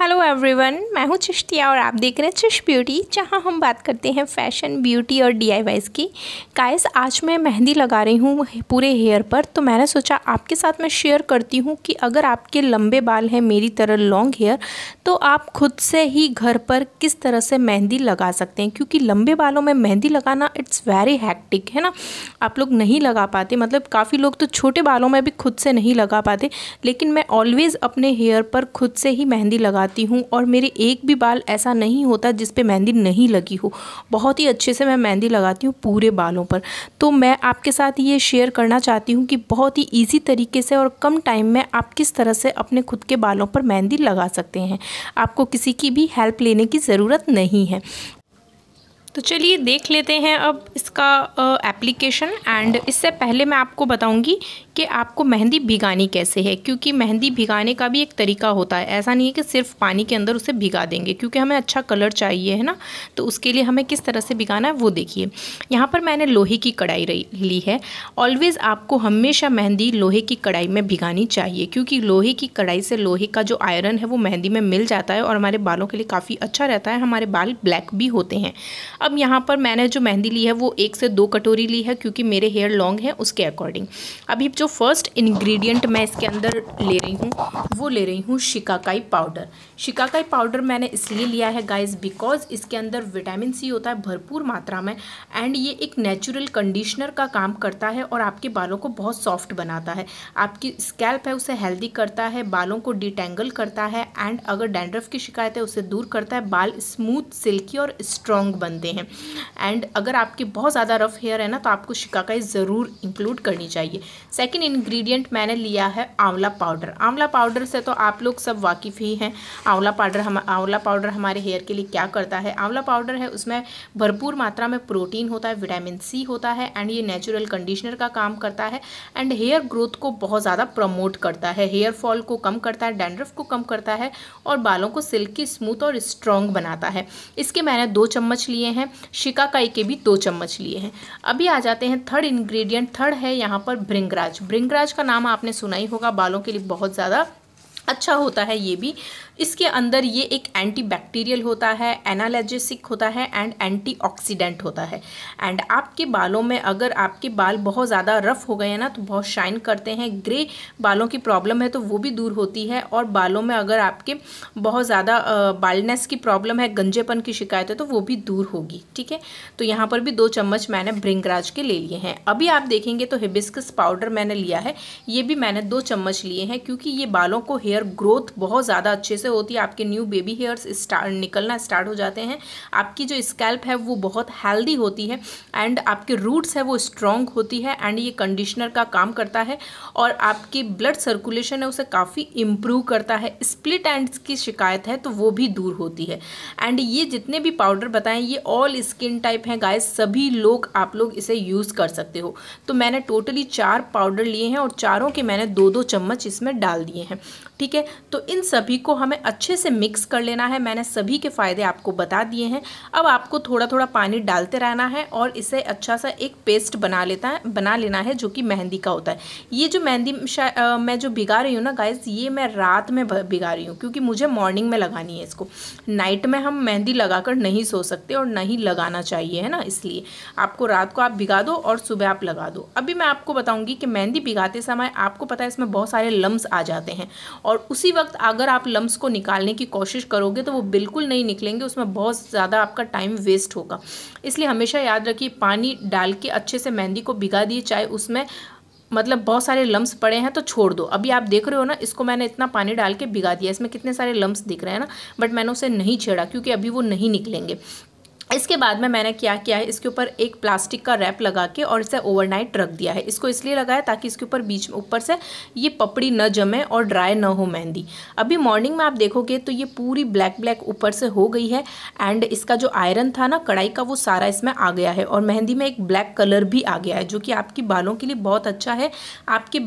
hello everyone मैं हूँ चिश्तिया और आप देख रहे हैं चिश ब्यूटी जहाँ हम बात करते हैं फैशन ब्यूटी और डी आई की काइस आज मैं मेहंदी लगा रही हूँ पूरे हेयर पर तो मैंने सोचा आपके साथ मैं शेयर करती हूँ कि अगर आपके लंबे बाल हैं मेरी तरह लॉन्ग हेयर तो आप खुद से ही घर पर किस तरह से मेहंदी लगा सकते हैं क्योंकि लंबे बालों में मेहंदी लगाना इट्स वेरी हैक्टिक है ना आप लोग नहीं लगा पाते मतलब काफ़ी लोग तो छोटे बालों में भी खुद से नहीं लगा पाते लेकिन मैं ऑलवेज़ अपने हेयर पर खुद से ही मेहंदी लगा लगाती हूँ और मेरे एक भी बाल ऐसा नहीं होता जिस पर मेहंदी नहीं लगी हो बहुत ही अच्छे से मैं मेहंदी लगाती हूँ पूरे बालों पर तो मैं आपके साथ ये शेयर करना चाहती हूँ कि बहुत ही ईजी तरीके से और कम टाइम में आप किस तरह से अपने खुद के बालों पर मेहंदी लगा सकते हैं आपको किसी की भी हेल्प लेने की ज़रूरत नहीं है तो चलिए देख लेते हैं अब इसका एप्लीकेशन एंड इससे पहले मैं आपको बताऊंगी कि आपको मेहंदी भिगानी कैसे है क्योंकि मेहंदी भिगाने का भी एक तरीका होता है ऐसा नहीं है कि सिर्फ पानी के अंदर उसे भिगा देंगे क्योंकि हमें अच्छा कलर चाहिए है ना तो उसके लिए हमें किस तरह से भिगाना है वो देखिए यहाँ पर मैंने लोहे की कढ़ाई ली है ऑलवेज़ आपको हमेशा मेहंदी लोहे की कढ़ाई में भिगानी चाहिए क्योंकि लोहे की कढ़ाई से लोहे का जो आयरन है वो मेहंदी में मिल जाता है और हमारे बालों के लिए काफ़ी अच्छा रहता है हमारे बाल ब्लैक भी होते हैं अब यहाँ पर मैंने जो मेहंदी ली है वो एक से दो कटोरी ली है क्योंकि मेरे हेयर लॉन्ग है उसके अकॉर्डिंग अभी जो जो फर्स्ट इंग्रेडिएंट मैं इसके अंदर ले रही हूँ वो ले रही हूँ शिकाकाई पाउडर शिकाकाई पाउडर मैंने इसलिए लिया है गाइस बिकॉज इसके अंदर विटामिन सी होता है भरपूर मात्रा में एंड ये एक नेचुरल कंडीशनर का काम करता है और आपके बालों को बहुत सॉफ्ट बनाता है आपकी स्कैल्प है उसे हेल्दी करता है बालों को डिटेंगल करता है एंड अगर डैंड्रफ की शिकायत है उसे दूर करता है बाल स्मूथ सिल्की और स्ट्रॉन्ग बनते हैं एंड अगर आपके बहुत ज़्यादा रफ हेयर है ना तो आपको शिकाकाई ज़रूर इंक्लूड करनी चाहिए सेकेंड सेकंड इंग्रेडिएंट मैंने लिया है आंवला पाउडर आंवला पाउडर से तो आप लोग सब वाकिफ़ ही हैं आंवला पाउडर हम आंवला पाउडर हमारे हेयर के लिए क्या करता है आंवला पाउडर है उसमें भरपूर मात्रा में प्रोटीन होता है विटामिन सी होता है एंड ये नेचुरल कंडीशनर का काम करता है एंड हेयर ग्रोथ को बहुत ज़्यादा प्रमोट करता है हेयर फॉल को कम करता है डैंड्रफ को कम करता है और बालों को सिल्की स्मूथ और स्ट्रॉन्ग बनाता है इसके मैंने दो चम्मच लिए हैं शिकाकाई के भी दो चम्मच लिए हैं अभी आ जाते हैं थर्ड इन्ग्रीडियंट थर्ड है यहाँ पर भृंगराज ब्रिंकराज का नाम आपने सुना ही होगा बालों के लिए बहुत ज़्यादा अच्छा होता है ये भी इसके अंदर ये एक एंटी बैक्टीरियल होता है एनालेजेसिक होता है एंड एंटीऑक्सीडेंट होता है एंड आपके बालों में अगर आपके बाल बहुत ज़्यादा रफ़ हो गए हैं ना तो बहुत शाइन करते हैं ग्रे बालों की प्रॉब्लम है तो वो भी दूर होती है और बालों में अगर आपके बहुत ज़्यादा बालनेस की प्रॉब्लम है गंजेपन की शिकायत है तो वो भी दूर होगी ठीक है तो यहाँ पर भी दो चम्मच मैंने भृंगराज के ले लिए हैं अभी आप देखेंगे तो हिबिस्कस पाउडर मैंने लिया है ये भी मैंने दो चम्मच लिए हैं क्योंकि ये बालों को हेयर हेयर ग्रोथ बहुत ज़्यादा अच्छे से होती है आपके न्यू बेबी हेयर्स स्टार्ट निकलना स्टार्ट हो जाते हैं आपकी जो स्कैल्प है वो बहुत हेल्दी होती है एंड आपके रूट्स है वो स्ट्रॉन्ग होती है एंड ये कंडीशनर का काम करता है और आपकी ब्लड सर्कुलेशन है उसे काफ़ी इम्प्रूव करता है स्प्लिट एंड्स की शिकायत है तो वो भी दूर होती है एंड ये जितने भी पाउडर बताएं ये ऑल स्किन टाइप हैं गाय सभी लोग आप लोग इसे यूज़ कर सकते हो तो मैंने टोटली चार पाउडर लिए हैं और चारों के मैंने दो दो चम्मच इसमें डाल दिए हैं ठीक ठीक है तो इन सभी को हमें अच्छे से मिक्स कर लेना है मैंने सभी के फ़ायदे आपको बता दिए हैं अब आपको थोड़ा थोड़ा पानी डालते रहना है और इसे अच्छा सा एक पेस्ट बना लेता है बना लेना है जो कि मेहंदी का होता है ये जो मेहंदी मैं जो भिगा रही हूँ ना गाइज ये मैं रात में भिगा रही हूँ क्योंकि मुझे मॉर्निंग में लगानी है इसको नाइट में हम मेहंदी लगा नहीं सो सकते और नहीं लगाना चाहिए है ना इसलिए आपको रात को आप भिगा दो और सुबह आप लगा दो अभी मैं आपको बताऊँगी कि मेहंदी भिगाते समय आपको पता है इसमें बहुत सारे लम्ब आ जाते हैं और और उसी वक्त अगर आप लम्ब को निकालने की कोशिश करोगे तो वो बिल्कुल नहीं निकलेंगे उसमें बहुत ज़्यादा आपका टाइम वेस्ट होगा इसलिए हमेशा याद रखिए पानी डाल के अच्छे से मेहंदी को भिगा दिए चाहे उसमें मतलब बहुत सारे लम्स पड़े हैं तो छोड़ दो अभी आप देख रहे हो ना इसको मैंने इतना पानी डाल के भिगा दिया इसमें कितने सारे लम्स दिख रहे हैं ना बट मैंने उसे नहीं छेड़ा क्योंकि अभी वो नहीं निकलेंगे इसके बाद में मैंने क्या किया है इसके ऊपर एक प्लास्टिक का रैप लगा के और इसे ओवरनाइट रख दिया है इसको इसलिए लगाया ताकि इसके ऊपर बीच में ऊपर से ये पपड़ी न जमे और ड्राई न हो मेहंदी अभी मॉर्निंग में आप देखोगे तो ये पूरी ब्लैक ब्लैक ऊपर से हो गई है एंड इसका जो आयरन था ना कढ़ाई का वो सारा इसमें आ गया है और मेहंदी में एक ब्लैक कलर भी आ गया है जो कि आपकी बालों के लिए बहुत अच्छा है आपके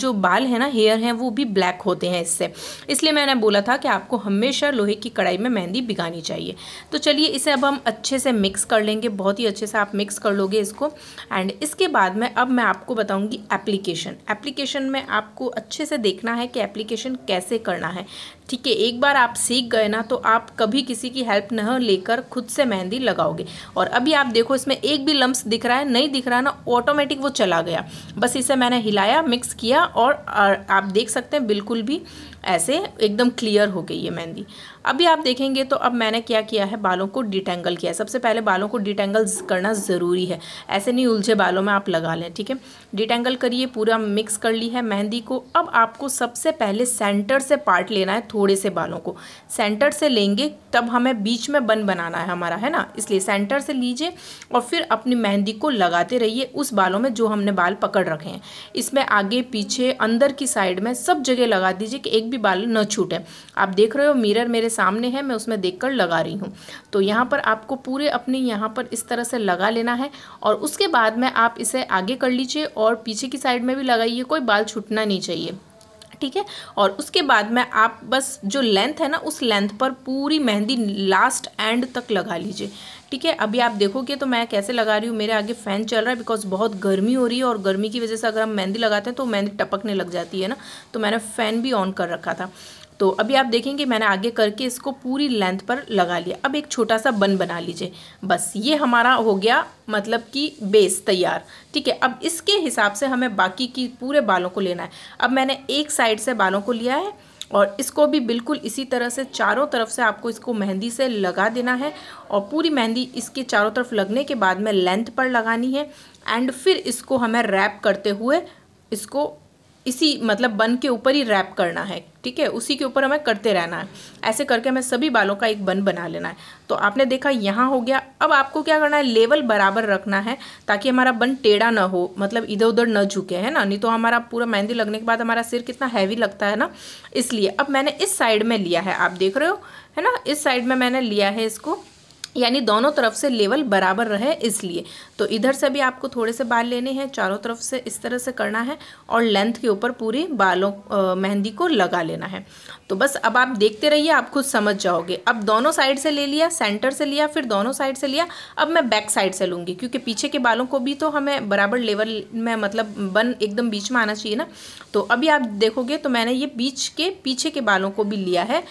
जो बाल है ना हेयर हैं वो भी ब्लैक होते हैं इससे इसलिए मैंने बोला था कि आपको हमेशा लोहे की कढ़ाई में मेहंदी बिगानी चाहिए तो चलिए इसे अब हम हम अच्छे से मिक्स कर लेंगे बहुत ही अच्छे से आप मिक्स कर लोगे इसको एंड इसके बाद में अब मैं आपको बताऊंगी एप्लीकेशन एप्लीकेशन में आपको अच्छे से देखना है कि एप्लीकेशन कैसे करना है ठीक है एक बार आप सीख गए ना तो आप कभी किसी की हेल्प न लेकर खुद से मेहंदी लगाओगे और अभी आप देखो इसमें एक भी लम्ब दिख रहा है नहीं दिख रहा ना ऑटोमेटिक वो चला गया बस इसे मैंने हिलाया मिक्स किया और आप देख सकते हैं बिल्कुल भी ऐसे एकदम क्लियर हो गई है मेहंदी अभी आप देखेंगे तो अब मैंने क्या किया है बालों को डिटेंगल किया है सबसे पहले बालों को डिटेंगल करना ज़रूरी है ऐसे नहीं उलझे बालों में आप लगा लें ठीक है डिटेंगल करिए पूरा मिक्स कर ली है मेहंदी को अब आपको सबसे पहले सेंटर से पार्ट लेना है थोड़े से बालों को सेंटर से लेंगे तब हमें बीच में बन बनाना है हमारा है ना इसलिए सेंटर से लीजिए और फिर अपनी मेहंदी को लगाते रहिए उस बालों में जो हमने बाल पकड़ रखे हैं इसमें आगे पीछे अंदर की साइड में सब जगह लगा दीजिए कि एक भी बाल न छूटे आप देख रहे हो मिरर मेरे सामने है मैं उसमें देख लगा रही हूँ तो यहाँ पर आपको पूरे अपने यहाँ पर इस तरह से लगा लेना है और उसके बाद में आप इसे आगे कर लीजिए और पीछे की साइड में भी लगाइए कोई बाल छूटना नहीं चाहिए ठीक है और उसके बाद में आप बस जो लेंथ है ना उस लेंथ पर पूरी मेहंदी लास्ट एंड तक लगा लीजिए ठीक है अभी आप देखोगे तो मैं कैसे लगा रही हूँ मेरे आगे फ़ैन चल रहा है बिकॉज बहुत गर्मी हो रही है और गर्मी की वजह से अगर हम मेहंदी लगाते हैं तो मेहंदी टपकने लग जाती है ना तो मैंने फ़ैन भी ऑन कर रखा था तो अभी आप देखेंगे मैंने आगे करके इसको पूरी लेंथ पर लगा लिया अब एक छोटा सा बन बना लीजिए बस ये हमारा हो गया मतलब कि बेस तैयार ठीक है अब इसके हिसाब से हमें बाकी की पूरे बालों को लेना है अब मैंने एक साइड से बालों को लिया है और इसको भी बिल्कुल इसी तरह से चारों तरफ से आपको इसको मेहंदी से लगा देना है और पूरी मेहंदी इसके चारों तरफ लगने के बाद में लेंथ पर लगानी है एंड फिर इसको हमें रैप करते हुए इसको इसी मतलब बन के ऊपर ही रैप करना है ठीक है उसी के ऊपर हमें करते रहना है ऐसे करके हमें सभी बालों का एक बन बना लेना है तो आपने देखा यहाँ हो गया अब आपको क्या करना है लेवल बराबर रखना है ताकि हमारा बन टेढ़ा ना हो मतलब इधर उधर न झुके है ना नहीं तो हमारा पूरा मेहंदी लगने के बाद हमारा सिर कितना हैवी लगता है ना इसलिए अब मैंने इस साइड में लिया है आप देख रहे हो है ना इस साइड में मैंने लिया है इसको यानी दोनों तरफ से लेवल बराबर रहे इसलिए तो इधर से भी आपको थोड़े से बाल लेने हैं चारों तरफ से इस तरह से करना है और लेंथ के ऊपर पूरी बालों मेहंदी को लगा लेना है तो बस अब आप देखते रहिए आप खुद समझ जाओगे अब दोनों साइड से ले लिया सेंटर से लिया फिर दोनों साइड से लिया अब मैं बैक साइड से लूँगी क्योंकि पीछे के बालों को भी तो हमें बराबर लेवल में मतलब बन एकदम बीच में आना चाहिए ना तो अभी आप देखोगे तो मैंने ये बीच के पीछे के बालों को भी लिया है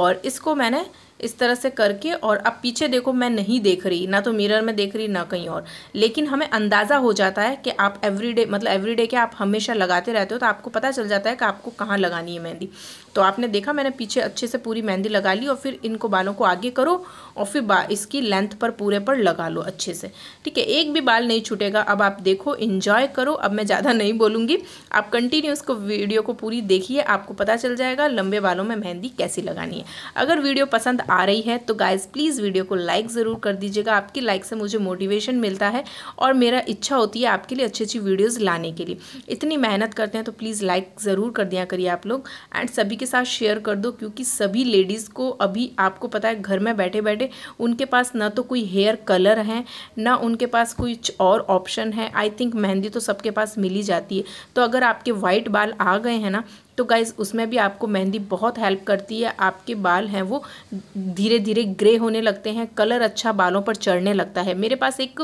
और इसको मैंने इस तरह से करके और अब पीछे देखो मैं नहीं देख रही ना तो मिरर में देख रही ना कहीं और लेकिन हमें अंदाज़ा हो जाता है कि आप एवरीडे मतलब एवरीडे के आप हमेशा लगाते रहते हो तो आपको पता चल जाता है कि आपको कहाँ लगानी है मेहंदी तो आपने देखा मैंने पीछे अच्छे से पूरी मेहंदी लगा ली और फिर इनको बालों को आगे करो और फिर इसकी लेंथ पर पूरे पर लगा लो अच्छे से ठीक है एक भी बाल नहीं छूटेगा अब आप देखो इन्जॉय करो अब मैं ज़्यादा नहीं बोलूँगी आप कंटिन्यू उसको वीडियो को पूरी देखिए आपको पता चल जाएगा लंबे बालों में मेहंदी कैसी लगानी है अगर वीडियो पसंद आ रही है तो गाइज़ प्लीज़ वीडियो को लाइक ज़रूर कर दीजिएगा आपकी लाइक से मुझे मोटिवेशन मिलता है और मेरा इच्छा होती है आपके लिए अच्छी अच्छी वीडियोज़ लाने के लिए इतनी मेहनत करते हैं तो प्लीज़ लाइक ज़रूर कर दिया करिए आप लोग एंड सभी के साथ शेयर कर दो क्योंकि सभी लेडीज़ को अभी आपको पता है घर में बैठे बैठे उनके पास ना तो कोई हेयर कलर है ना उनके पास कुछ और ऑप्शन है आई थिंक मेहंदी तो सबके पास मिल ही जाती है तो अगर आपके वाइट बाल आ गए हैं ना तो गाइज़ उसमें भी आपको मेहंदी बहुत हेल्प करती है आपके बाल हैं वो धीरे धीरे ग्रे होने लगते हैं कलर अच्छा बालों पर चढ़ने लगता है मेरे पास एक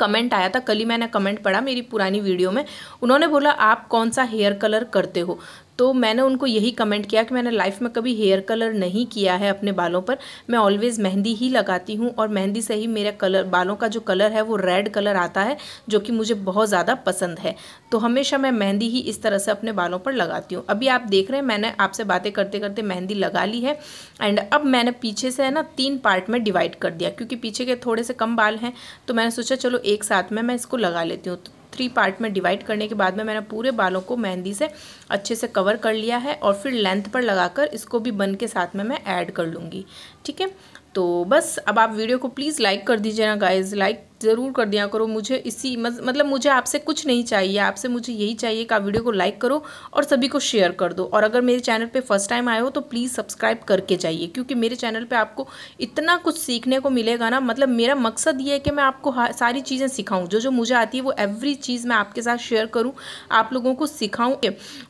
कमेंट आया था कल ही मैंने कमेंट पढ़ा मेरी पुरानी वीडियो में उन्होंने बोला आप कौन सा हेयर कलर करते हो तो मैंने उनको यही कमेंट किया कि मैंने लाइफ में कभी हेयर कलर नहीं किया है अपने बालों पर मैं ऑलवेज़ मेहंदी ही लगाती हूँ और मेहंदी से ही मेरा कलर बालों का जो कलर है वो रेड कलर आता है जो कि मुझे बहुत ज़्यादा पसंद है तो हमेशा मैं मेहंदी ही इस तरह से अपने बालों पर लगाती हूँ अभी आप देख रहे हैं मैंने आपसे बातें करते करते मेहंदी लगा ली है एंड अब मैंने पीछे से है ना तीन पार्ट में डिवाइड कर दिया क्योंकि पीछे के थोड़े से कम बाल हैं तो मैंने सोचा चलो एक साथ में मैं इसको लगा लेती हूँ तो थ्री पार्ट में डिवाइड करने के बाद में मैंने पूरे बालों को मेहंदी से अच्छे से कवर कर लिया है और फिर लेंथ पर लगाकर इसको भी बन के साथ में मैं ऐड कर लूँगी ठीक है तो बस अब आप वीडियो को प्लीज़ लाइक कर दीजिए ना गाइज लाइक ज़रूर कर दिया करो मुझे इसी मतलब मुझे आपसे कुछ नहीं चाहिए आपसे मुझे यही चाहिए कि आप वीडियो को लाइक करो और सभी को शेयर कर दो और अगर मेरे चैनल पे फर्स्ट टाइम आए हो तो प्लीज़ सब्सक्राइब करके जाइए क्योंकि मेरे चैनल पे आपको इतना कुछ सीखने को मिलेगा ना मतलब मेरा मकसद ये है कि मैं आपको सारी चीज़ें सिखाऊँ जो जो मुझे आती है वो एवरी चीज़ मैं आपके साथ शेयर करूँ आप लोगों को सिखाऊँ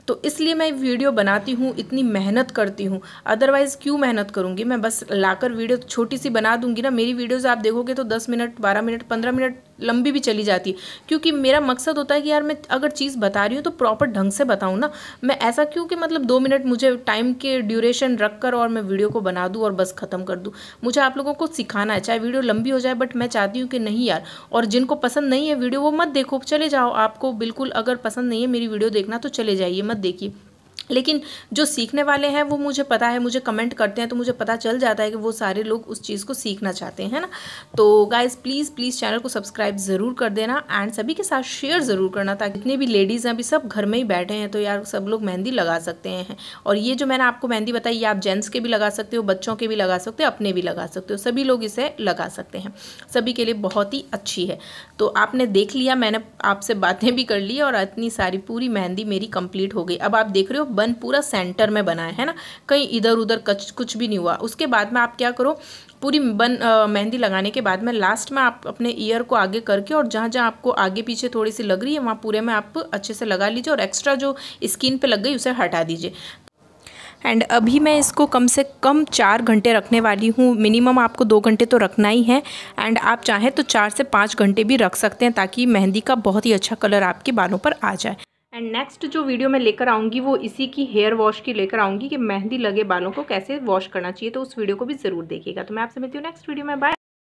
तो इसलिए मैं वीडियो बनाती हूँ इतनी मेहनत करती हूँ अदरवाइज़ क्यों मेहनत करूँगी मैं बस ला वीडियो छोटी सी बना दूँगी ना मेरी वीडियोज़ आप देखोगे तो दस मिनट बारह मिनट पंद्रह मिनट लंबी भी चली जाती है क्योंकि मेरा मकसद होता है कि यार मैं अगर चीज़ बता रही हूँ तो प्रॉपर ढंग से बताऊँ ना मैं ऐसा क्यों कि मतलब दो मिनट मुझे टाइम के ड्यूरेशन रख कर और मैं वीडियो को बना दूँ और बस ख़त्म कर दूँ मुझे आप लोगों को सिखाना है चाहे वीडियो लंबी हो जाए बट मैं चाहती हूँ कि नहीं यार और जिनको पसंद नहीं है वीडियो वो मत देखो चले जाओ आपको बिल्कुल अगर पसंद नहीं है मेरी वीडियो देखना तो चले जाइए मत देखिए लेकिन जो सीखने वाले हैं वो मुझे पता है मुझे कमेंट करते हैं तो मुझे पता चल जाता है कि वो सारे लोग उस चीज़ को सीखना चाहते हैं ना तो गाइज़ प्लीज़ प्लीज़ चैनल को सब्सक्राइब ज़रूर कर देना एंड सभी के साथ शेयर ज़रूर करना ताकि जितने भी लेडीज़ हैं अभी सब घर में ही बैठे हैं तो यार सब लोग मेहंदी लगा सकते हैं और ये जो मैंने आपको मेहंदी बताई ये आप जेंट्स के भी लगा सकते हो बच्चों के भी लगा सकते हो अपने भी लगा सकते हो सभी लोग इसे लगा सकते हैं सभी के लिए बहुत ही अच्छी है तो आपने देख लिया मैंने आपसे बातें भी कर ली और इतनी सारी पूरी मेहंदी मेरी कंप्लीट हो गई अब आप देख रहे हो बन पूरा सेंटर में बना है, ना कहीं इधर उधर कच कुछ भी नहीं हुआ उसके बाद में आप क्या करो पूरी बन मेहंदी लगाने के बाद में लास्ट में आप अपने ईयर को आगे करके और जहाँ जहाँ आपको आगे पीछे थोड़ी सी लग रही है वहाँ पूरे में आप अच्छे से लगा लीजिए और एक्स्ट्रा जो स्किन पर लग गई उसे हटा दीजिए एंड अभी मैं इसको कम से कम चार घंटे रखने वाली हूँ मिनिमम आपको दो घंटे तो रखना ही है एंड आप चाहें तो चार से पाँच घंटे भी रख सकते हैं ताकि मेहंदी का बहुत ही अच्छा कलर आपके बालों पर आ जाए एंड नेक्स्ट जो वीडियो मैं लेकर आऊँगी वो इसी की हेयर वॉश की लेकर आऊँगी कि मेहंदी लगे बालों को कैसे वॉश करना चाहिए तो उस वीडियो को भी ज़रूर देखिएगा तो मैं आपसे मिलती हूँ नेक्स्ट वीडियो में बाय